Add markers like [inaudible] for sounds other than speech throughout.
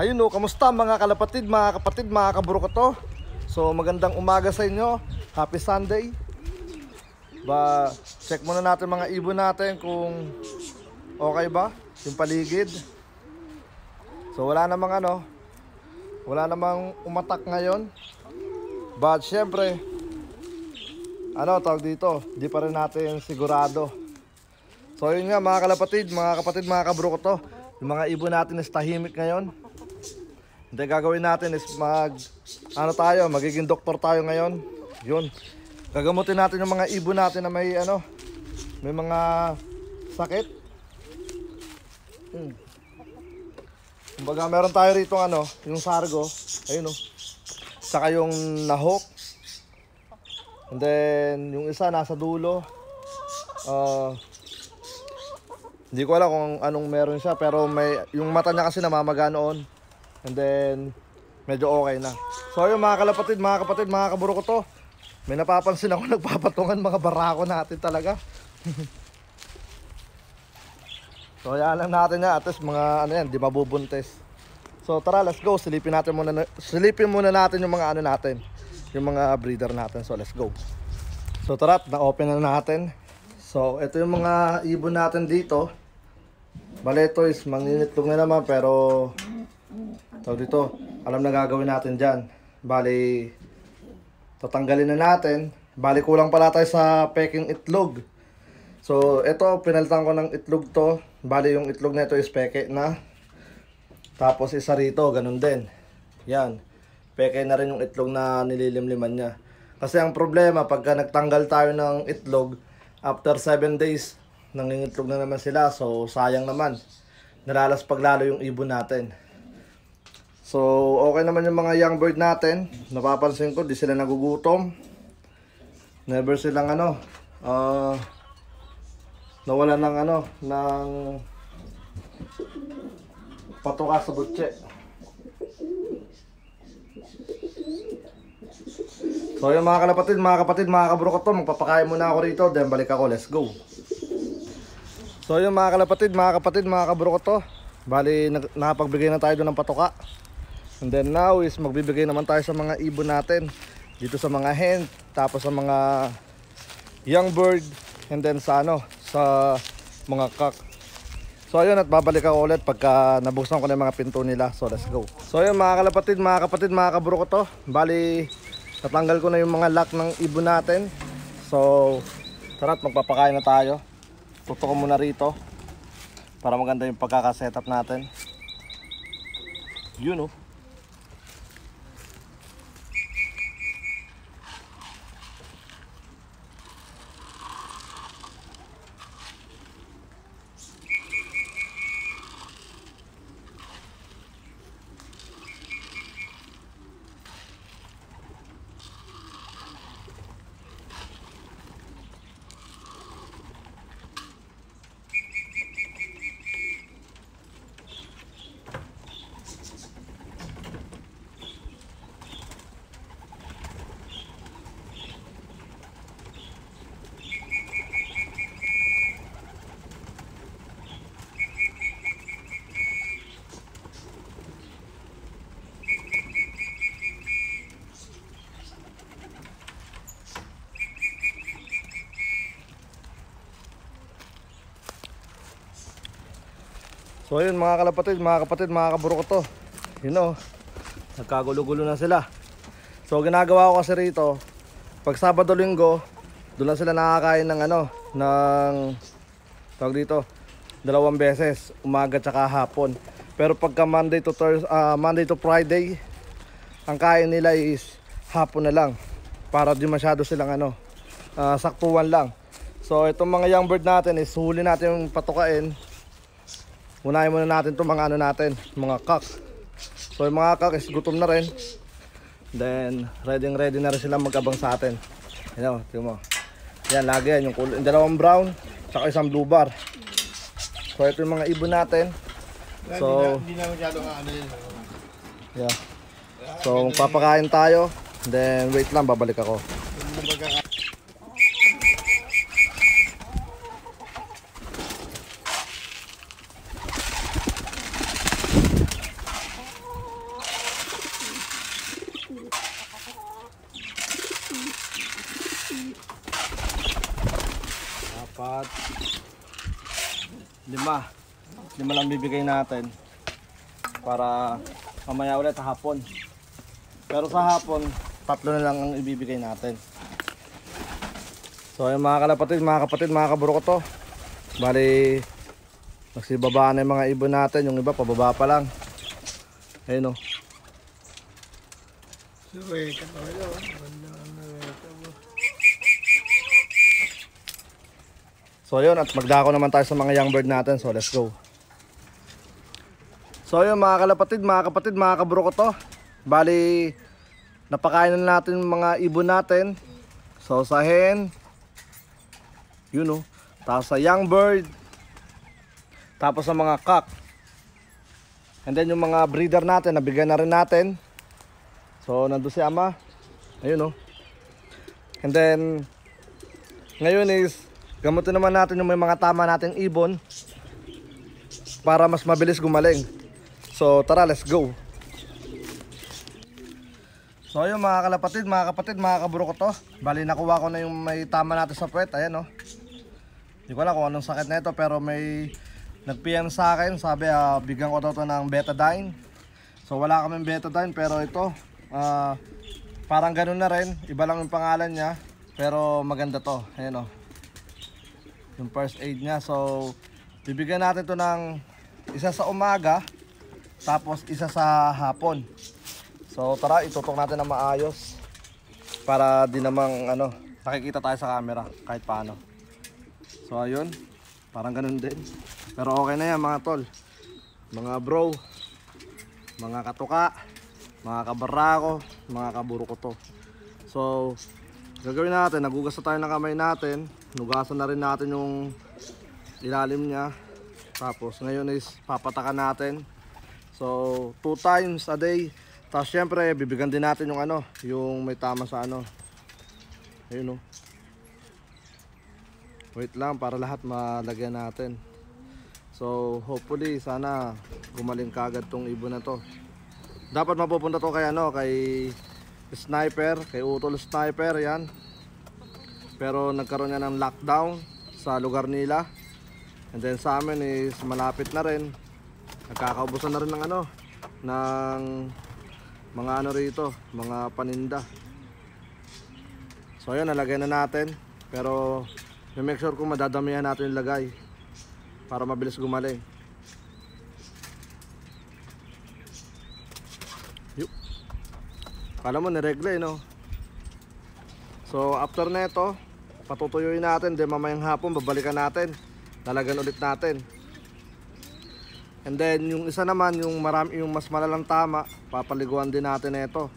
Ayun o, kamusta mga kalapatid, mga kapatid, mga kaburo to So magandang umaga sa inyo, happy Sunday ba, Check muna natin mga ibon natin kung okay ba yung paligid So wala namang ano, wala namang umatak ngayon But syempre, ano tawag dito, di pa rin natin sigurado So yun nga mga kalapatid, mga kapatid, mga kaburo to Yung mga ibon natin is tahimik ngayon hindi, gagawin natin is mag, ano tayo, magiging doktor tayo ngayon. Yun. Gagamutin natin yung mga ibon natin na may, ano, may mga sakit. Hmm. Kumbaga, meron tayo rito, ano, yung sargo. Ayun, oh. Saka yung nahok. And then, yung isa nasa dulo. Uh, hindi ko alam kung anong meron siya, pero may, yung mata niya kasi namamaga noon. And then, medyo okay na. So, yung mga kalapatid, mga kapatid, mga kaburo ko to. May napapansin ako [laughs] nagpapatungan mga barako natin talaga. [laughs] so, yan lang natin yan. At least mga, ano yan, di mabubuntis. So, tara, let's go. Silipin natin muna, silipin muna natin yung mga ano natin. Yung mga breeder natin. So, let's go. So, tara, na-open na natin. So, ito yung mga ibon natin dito. Bale, ito is manginitlog na naman pero So dito, alam na gagawin natin dyan. Bali, tatanggalin na natin. Bali, kulang pala tayo sa peking itlog. So, ito, pinalitan ko ng itlog to. Bali, yung itlog na ito is peke na. Tapos, isa rito, ganun din. Yan. Peke na rin yung itlog na nililimliman niya. Kasi ang problema, pagka nagtanggal tayo ng itlog, after 7 days, nangingitlog na naman sila. So, sayang naman. Nalalas paglalo yung ibon natin. So, okay naman yung mga young bird natin. Napapansin ko, di sila nagugutom. Never silang ano, uh, nawala ng ano, ng patuka sa butche. So yun mga kalapatid, mga kapatid, mga kabro ko to, magpapakain muna ako rito, then balik ako, let's go. So yun mga kalapatid, mga kapatid, mga kabro ko to, bali nakapagbigay na tayo doon ng patuka. And then now is magbibigay naman tayo sa mga ibon natin. Dito sa mga hen, tapos sa mga young bird, and then sa ano, sa mga cock. So ayun at babalik ako ulit pagka nabuksan ko na yung mga pinto nila. So let's go. So ayun mga kalapatid, mga kapatid, mga kaburo ko to. Bali, natanggal ko na yung mga lock ng ibon natin. So tara at magpapakain na tayo. Tutok ko muna rito para maganda yung pagkakasetup natin. You oh. know. So ayun mga kalapatid, mga kapatid, mga kaburo ko You oh. know, nagkagulo-gulo na sila. So ginagawa ko kasi rito, pag Sabado Linggo, doon lang sila nakakain ng ano, ng tawag dito, dalawang beses, umaga tsaka hapon. Pero pagka Monday to Thursday, uh, Monday to Friday, ang kain nila is hapon na lang para di masyado silang ano, uh, ah, saktuan lang. So itong mga young bird natin is huli natin yung patukain Unahin muna natin itong mga ano natin, mga kak. So yung mga kak is gutom na rin. Then, ready ready na rin sila magkabang sa atin. Yan o, tingin mo. Yan, lagi yan. Yung, kulo, yung dalawang brown, saka isang blue bar. So ito yung mga ibon natin. So, hindi na masyadong ano yun. Yeah. So, magpapakain tayo. Then, wait lang, babalik ako. Yung naman ang bibigay natin para mamaya ulit sa hapon. Pero sa hapon, tatlo na lang ang ibibigay natin. So ayun mga kalapatid, mga kapatid, mga kaburo ko to. Bali, nagsibabaan na yung mga ibon natin. Yung iba, pababa pa lang. Ayun o. Oh. So ayun, at magdako naman tayo sa mga young bird natin. So let's go. So ayun mga kalapatid, mga kapatid, mga kabro ko to. Bali, napakainan natin mga ibon natin. So sa hen, yun o. Oh. Tapos sa young bird. Tapos sa mga cock. And then yung mga breeder natin, nabigyan na rin natin. So nandun si ama. Ayun o. Oh. And then, ngayon is, gamutin naman natin yung may mga tama nating ibon para mas mabilis gumaling. So tara, let's go. So ayun mga kalapatid, mga kapatid, mga kaburo ko to. Bali nakuha ko na yung may tama natin sa puwet. Ayan o. Oh. Hindi ko alam kung anong sakit na ito pero may nag-PM sa akin. Sabi uh, bigyan ko daw to ng betadine. So wala kaming betadine pero ito uh, parang ganun na rin. Iba lang yung pangalan niya. Pero maganda to. Ayan o. Oh. Yung first aid niya. So bibigyan natin to ng isa sa umaga tapos isa sa hapon. So tara, itutok natin ng maayos para di namang ano, nakikita tayo sa camera kahit paano. So ayun, parang ganun din. Pero okay na yan mga tol. Mga bro, mga katuka, mga kabarako, mga kaburo ko to. So gagawin natin, nagugas na tayo ng kamay natin. Nugasan na rin natin yung ilalim niya. Tapos ngayon is papatakan natin So, two times a day. Tapos syempre, bibigyan din natin yung ano, yung may tama sa ano. Ayun o. Oh. Wait lang para lahat malagyan natin. So, hopefully, sana gumaling kagad tong ibon na to. Dapat mapupunta to kay ano, kay sniper, kay utol sniper, yan. Pero nagkaroon niya ng lockdown sa lugar nila. And then sa amin is malapit na rin nagkakaubusan na rin ng ano ng mga ano rito mga paninda so ayun nalagay na natin pero may make sure kung madadamihan natin yung lagay para mabilis gumaling Yup. Kala mo niregle no So after na ito Patutuyuin natin Then mamayang hapon babalikan natin Lalagan ulit natin And then yung isa naman, yung, marami, yung mas malalang tama, papaliguan din natin ito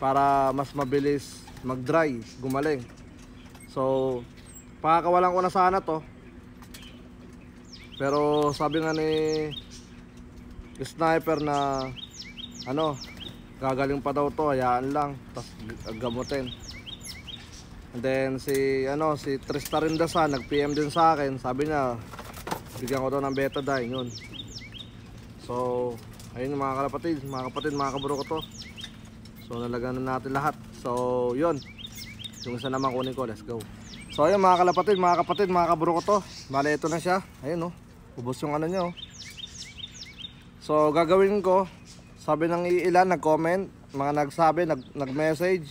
para mas mabilis mag-dry, gumaling. So, pakakawalan ko na sana to. Pero sabi nga ni sniper na ano, gagaling pa daw to, hayaan lang, tapos gamutin. And then si ano, si Trista Rindasa nag-PM din sa akin, sabi niya bigyan ko daw ng betadine yun. So, ayun mga kalapatid, mga kapatid, mga kabro ko to. So, nalagyan na natin lahat. So, yun. Yung isa naman kunin ko, let's go. So, ayun mga kalapatid, mga kapatid, mga kabro ko to. Bale, ito na siya. Ayun oh. Ubos yung ano niya oh. So, gagawin ko, sabi ng ilan, nag-comment, mga nagsabi, nag-message,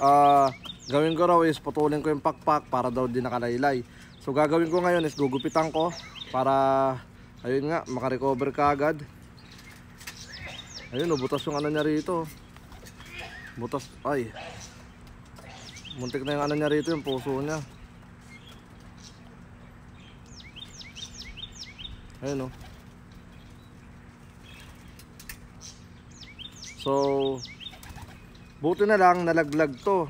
Ah... uh, gawin ko raw is putulin ko yung pakpak para daw din nakalaylay. So, gagawin ko ngayon is gugupitan ko para ayun nga makarecover ka agad ayun o oh, butas yung ano niya rito butas ay muntik na yung ano niya rito yung puso niya ayun o oh. so buti na lang nalaglag to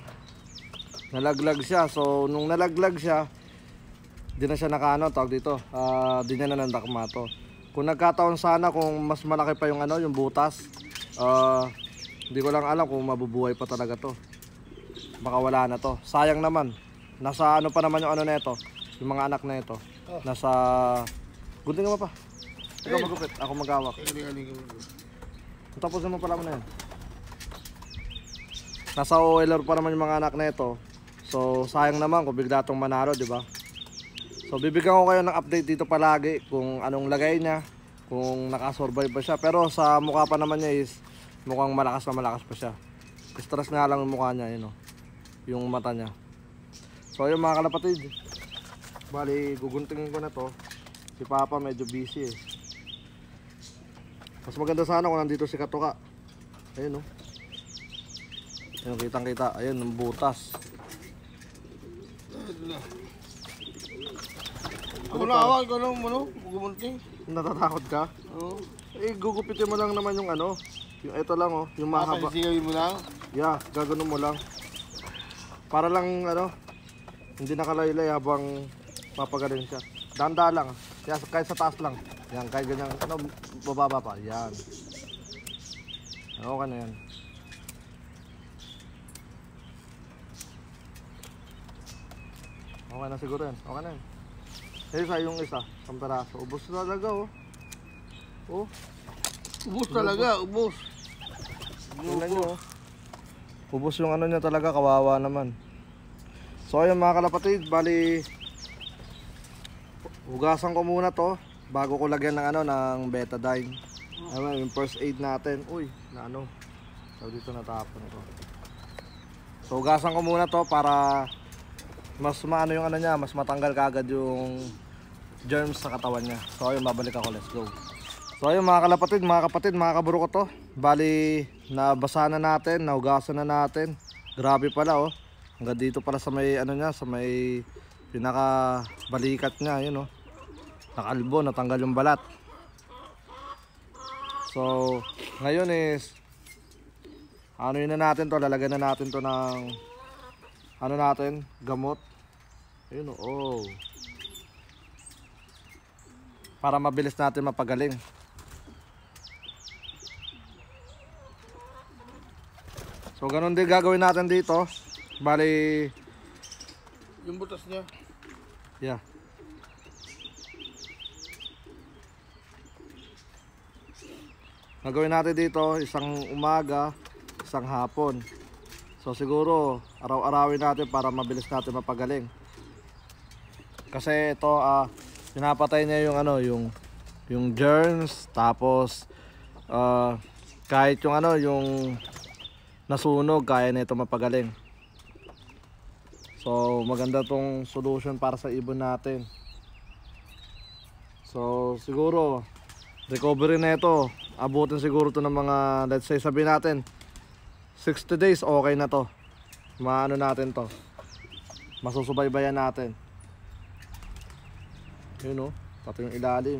nalaglag siya so nung nalaglag siya di na siya nakaano tawag dito uh, di niya na nandakma to kung nagkataon sana kung mas malaki pa yung ano yung butas uh, ah, hindi ko lang alam kung mabubuhay pa talaga to baka wala na to sayang naman nasa ano pa naman yung ano nito na yung mga anak na ito oh. nasa gunting ka pa ikaw magupit ako magawak tapos naman pala mo na yan nasa oiler pa naman yung mga anak na ito so sayang naman kung bigla itong manaro di ba So bibigyan ko kayo ng update dito palagi kung anong lagay niya, kung nakasurvive ba siya. Pero sa mukha pa naman niya is mukhang malakas na malakas pa siya. Stress na lang yung mukha niya, yun, know, yung mata niya. So ayun mga kalapatid, bali guguntingin ko na to. Si Papa medyo busy eh. Mas maganda sana kung nandito si Katoka. Ayun oh. Ayun, kitang kita. Ayun, ang butas. Ayun, Kunawan ko nung ano, gumunting. Natatakot ka? Oo. Eh, gugupitin mo lang naman yung ano. Yung ito lang oh, yung mahaba. Papasigawin mo lang? Yeah, gaganon mo lang. Para lang ano, hindi nakalaylay habang mapagaling siya. Danda lang. Yan, yeah, kahit sa taas lang. Yan, kahit ganyan. Ano, bababa pa. Yan. Okay na yan. Okay na siguro yan. Okay na yan. Kaysa yung isa, isang peraso. Ubus talaga oh. Oh. Ubus talaga, ubus. Tingnan nyo oh. Ubus yung ano niya talaga, kawawa naman. So ayun mga kalapatid, bali hugasan ko muna to bago ko lagyan ng ano ng betadine. Oh. Ayun, yung first aid natin. Uy, na ano. So dito natapon ko. So hugasan ko muna to para mas maano yung ano niya, mas matanggal kaagad yung germs sa katawan niya. So ayun, babalik ako. Let's go. So ayun mga kalapatid, mga kapatid, mga kaburo ko to. Bali, nabasa na natin, naugasan na natin. Grabe pala oh. Hanggang dito pala sa may ano niya, sa may pinaka balikat niya, yun oh. Nakalbo, natanggal yung balat. So, ngayon is ano yun na natin to, lalagyan na natin to ng ano natin, gamot Ayun oh. Para mabilis natin mapagaling. So ganun din gagawin natin dito. Bali yung butas niya. Yeah. Gagawin natin dito isang umaga, isang hapon. So siguro araw-arawin natin para mabilis natin mapagaling. Kasi ito uh, pinapatay niya yung ano, yung yung germs tapos uh, kahit yung ano, yung nasunog kaya nito mapagaling. So maganda tong solution para sa ibon natin. So siguro recovery na ito. Abutin siguro to ng mga let's say sabihin natin 60 days okay na to. Maano natin to. Masusubaybayan natin. Yun oh, pati yung ilalim.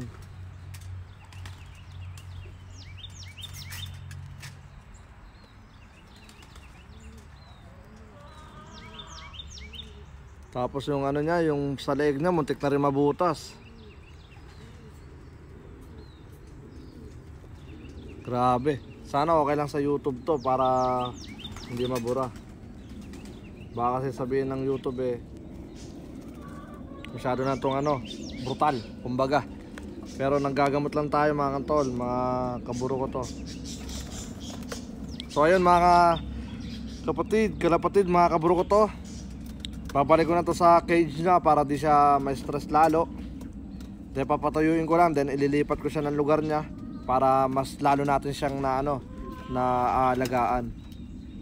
Tapos yung ano niya, yung sa leeg niya, muntik na rin mabutas. Grabe. Sana okay lang sa YouTube to para hindi mabura. Baka kasi sabihin ng YouTube eh, Masyado na itong ano, brutal, kumbaga. Pero nanggagamot lang tayo mga kantol, mga kaburo ko to. So ayun mga kapatid, kalapatid, mga kaburo ko to. Babalik ko na to sa cage na para di siya may stress lalo. Then papatuyuin ko lang, then ililipat ko siya ng lugar niya para mas lalo natin siyang na ano, na alagaan. Uh,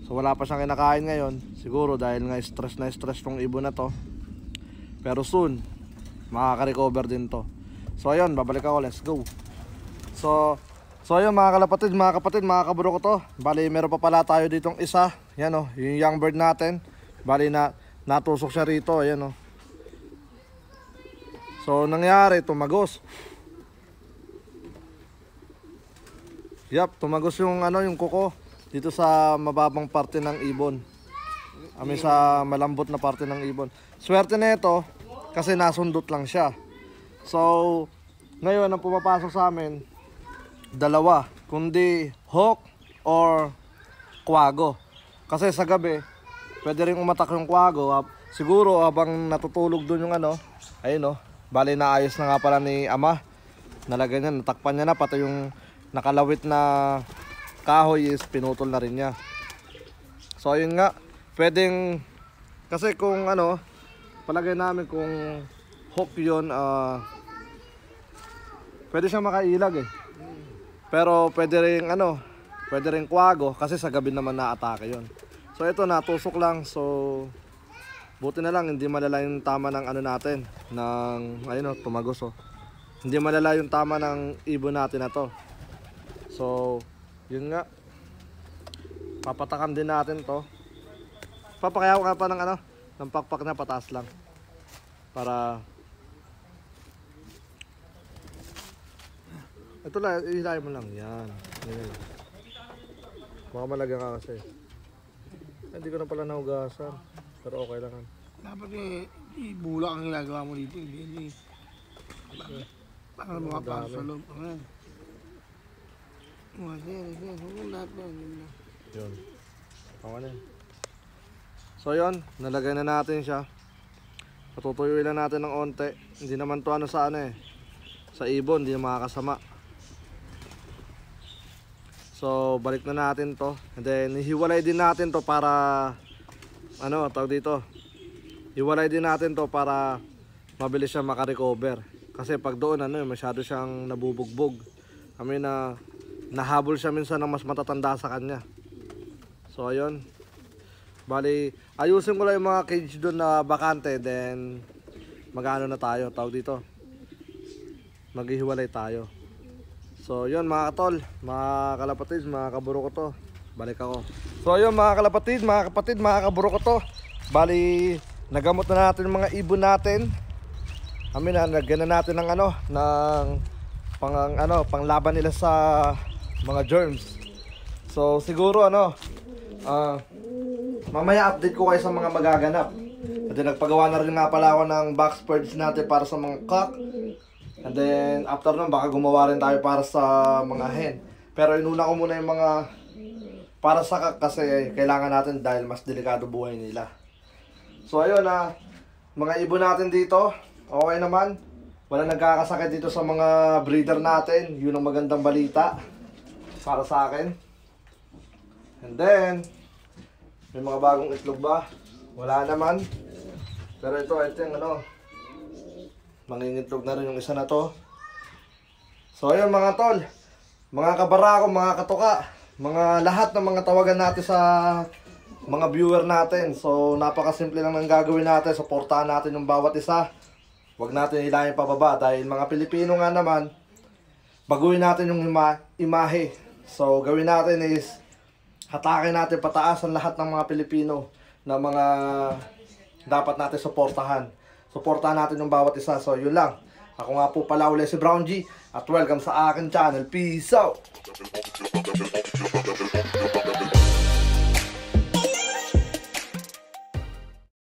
so wala pa siyang kinakain ngayon, siguro dahil nga stress na stress tong ibon na to. Pero soon, makaka-recover din to. So ayun, babalik ako. Let's go. So, so ayun mga kalapatid, mga kapatid, mga kaburo ko to. Bali, meron pa pala tayo ditong isa. Yan o, oh, yung young bird natin. Bali na, natusok siya rito. Ayan o. Oh. So, nangyari, tumagos. Yap, tumagos yung ano, yung kuko dito sa mababang parte ng ibon. Amin sa malambot na parte ng ibon. Swerte nito na kasi nasundot lang siya. So, ngayon ang pumapasok sa amin, dalawa, kundi hawk or kwago. Kasi sa gabi, pwede rin umatak yung kwago. Siguro habang natutulog dun yung ano, ayun no, oh. bali naayos na nga pala ni ama. Nalagay niya, natakpan niya na pati yung nakalawit na kahoy is pinutol na rin niya. So ayun nga, pwedeng kasi kung ano, palagay namin kung hook yun, uh, pwede siyang makailag eh. Pero pwede rin ano, pwede rin kwago kasi sa gabi naman naatake yun. So ito natusok lang so buti na lang hindi malala yung tama ng ano natin ng ayun oh, tumagos oh. Hindi malala yung tama ng ibon natin na to. So yun nga papatakan din natin to. Papakayaw ka pa ng ano ng pakpak na pataas lang para ito lang, ilayin mo lang yan, yan. baka malaga ka kasi hindi ko na pala naugasan pero okay lang dapat eh ibula ang ginagawa mo dito hindi hindi para mga pang sa loob ayan ano Masaya, masaya. Eh. Huwag lahat na. Yun. So yon, nalagay na natin siya. Patutuyuin lang natin ng onte. Hindi naman to ano sa ano eh. Sa ibon, hindi na makakasama. So balik na natin to. And then hiwalay din natin to para ano, tawag dito. Hiwalay din natin to para mabilis siya makarecover. Kasi pag doon ano, masyado siyang nabubugbog. Kami na nahabol siya minsan ng mas matatanda sa kanya. So ayun, Bali, ayusin ko lang yung mga cage doon na bakante. Then, magano na tayo. Tawag dito. Maghihiwalay tayo. So, yun mga katol. Mga kalapatids, mga kaburo ko to. Balik ako. So, yun mga kalapatid, mga kapatid, mga kaburo ko to. Bali, nagamot na natin mga ibon natin. Amin na, nagana natin ng ano, ng pang, ano, panglaban nila sa mga germs. So, siguro ano, ah, uh, Mamaya update ko kayo sa mga magaganap. And then, nagpagawa na rin nga pala ako ng box purge natin para sa mga cock. And then, after nun, baka gumawa rin tayo para sa mga hen. Pero inuna ko muna yung mga para sa cock kasi kailangan natin dahil mas delikado buhay nila. So, ayun na. Ah, mga ibon natin dito, okay naman. Wala nagkakasakit dito sa mga breeder natin. Yun ang magandang balita para sa akin. And then, may mga bagong itlog ba? Wala naman. Pero ito, I think, ano, mangingitlog na rin yung isa na to. So, ayun mga tol. Mga kabarako, mga katuka, mga lahat ng mga tawagan natin sa mga viewer natin. So, napakasimple lang ng gagawin natin. Suportahan natin yung bawat isa. Huwag natin ilayin pababa dahil mga Pilipino nga naman, baguhin natin yung ima imahe. So, gawin natin is hatakin natin pataas ang lahat ng mga Pilipino na mga dapat natin suportahan. Suportahan natin yung bawat isa. So, yun lang. Ako nga po pala ulit si Brown G at welcome sa akin channel. Peace out!